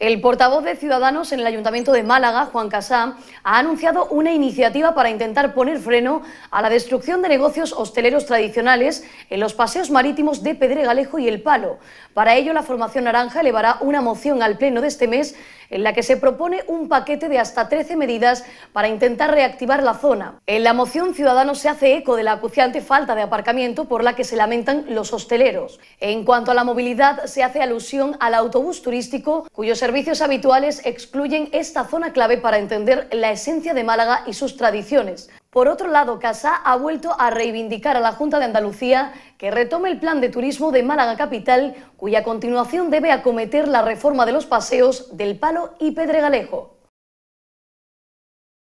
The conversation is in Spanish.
El portavoz de Ciudadanos en el Ayuntamiento de Málaga, Juan Casá, ha anunciado una iniciativa para intentar poner freno a la destrucción de negocios hosteleros tradicionales en los paseos marítimos de Pedregalejo y El Palo. Para ello, la Formación Naranja elevará una moción al Pleno de este mes en la que se propone un paquete de hasta 13 medidas para intentar reactivar la zona. En la moción Ciudadanos se hace eco de la acuciante falta de aparcamiento por la que se lamentan los hosteleros. En cuanto a la movilidad, se hace alusión al autobús turístico, cuyos servicios habituales excluyen esta zona clave para entender la esencia de Málaga y sus tradiciones. Por otro lado, Casá ha vuelto a reivindicar a la Junta de Andalucía que retome el plan de turismo de Málaga Capital, cuya continuación debe acometer la reforma de los paseos del Palo y Pedregalejo.